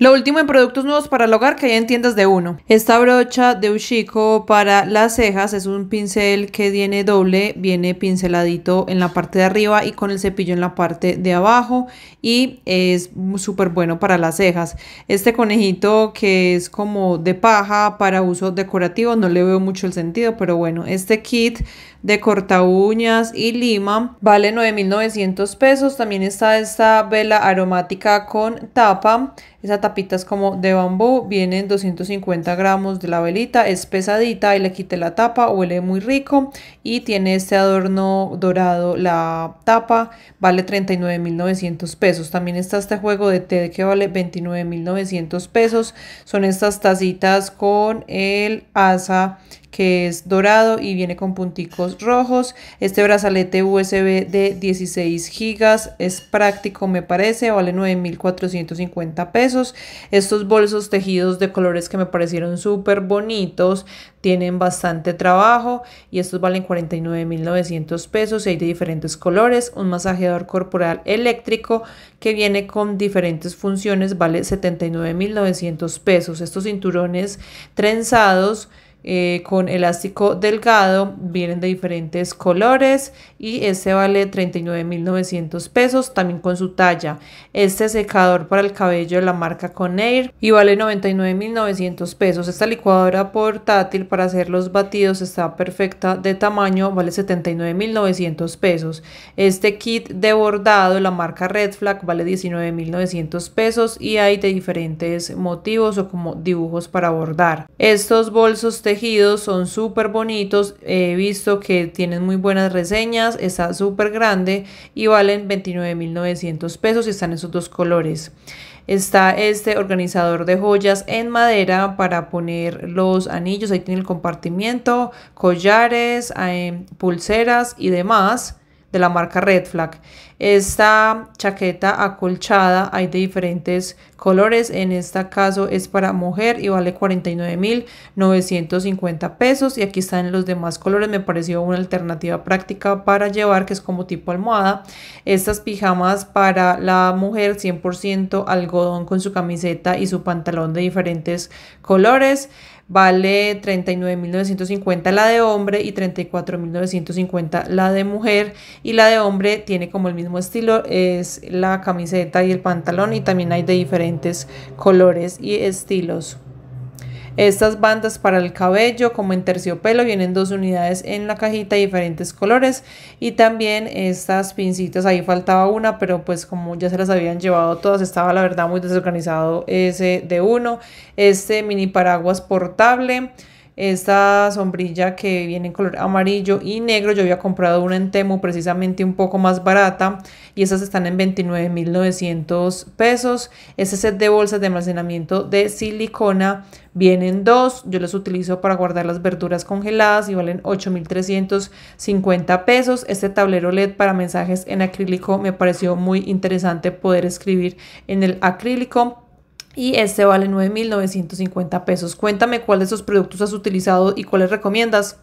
Lo último en productos nuevos para el hogar que hay en tiendas de uno. Esta brocha de Ushiko para las cejas es un pincel que viene doble, viene pinceladito en la parte de arriba y con el cepillo en la parte de abajo y es súper bueno para las cejas. Este conejito que es como de paja para uso decorativo, no le veo mucho el sentido, pero bueno, este kit de corta uñas y lima vale 9.900 pesos. También está esta vela aromática con tapa. Esa tapa tapitas como de bambú, vienen 250 gramos de la velita, es pesadita, y le quité la tapa, huele muy rico y tiene este adorno dorado la tapa, vale 39.900 pesos. También está este juego de té que vale 29.900 pesos, son estas tacitas con el asa que es dorado y viene con punticos rojos. Este brazalete USB de 16 GB es práctico me parece, vale 9.450 pesos. Estos bolsos tejidos de colores que me parecieron súper bonitos, tienen bastante trabajo y estos valen 49.900 pesos hay de diferentes colores. Un masajeador corporal eléctrico que viene con diferentes funciones vale 79.900 pesos. Estos cinturones trenzados eh, con elástico delgado, vienen de diferentes colores y este vale 39.900 pesos, también con su talla. Este secador para el cabello de la marca Conair y vale 99.900 pesos. Esta licuadora portátil para hacer los batidos está perfecta de tamaño, vale 79.900 pesos. Este kit de bordado, la marca Red Flag, vale 19.900 pesos y hay de diferentes motivos o como dibujos para bordar. Estos bolsos tejidos son súper bonitos, he visto que tienen muy buenas reseñas, está súper grande y valen 29.900 pesos y están esos dos colores. Está este organizador de joyas en madera para poner los anillos, ahí tiene el compartimiento, collares, eh, pulseras y demás de la marca Red Flag. Esta chaqueta acolchada hay de diferentes colores, en este caso es para mujer y vale 49.950 pesos y aquí están los demás colores, me pareció una alternativa práctica para llevar que es como tipo almohada. Estas pijamas para la mujer 100% algodón con su camiseta y su pantalón de diferentes colores vale 39.950 la de hombre y 34.950 la de mujer y la de hombre tiene como el mismo estilo es la camiseta y el pantalón y también hay de diferentes colores y estilos estas bandas para el cabello, como en terciopelo, vienen dos unidades en la cajita diferentes colores. Y también estas pincitas, ahí faltaba una, pero pues como ya se las habían llevado todas, estaba la verdad muy desorganizado ese de uno. Este mini paraguas portable esta sombrilla que viene en color amarillo y negro. Yo había comprado una en Temu precisamente un poco más barata y esas están en 29.900 pesos. Este set de bolsas de almacenamiento de silicona vienen dos. Yo las utilizo para guardar las verduras congeladas y valen 8.350 pesos. Este tablero LED para mensajes en acrílico me pareció muy interesante poder escribir en el acrílico y este vale 9.950 pesos. Cuéntame cuál de esos productos has utilizado y cuáles recomiendas.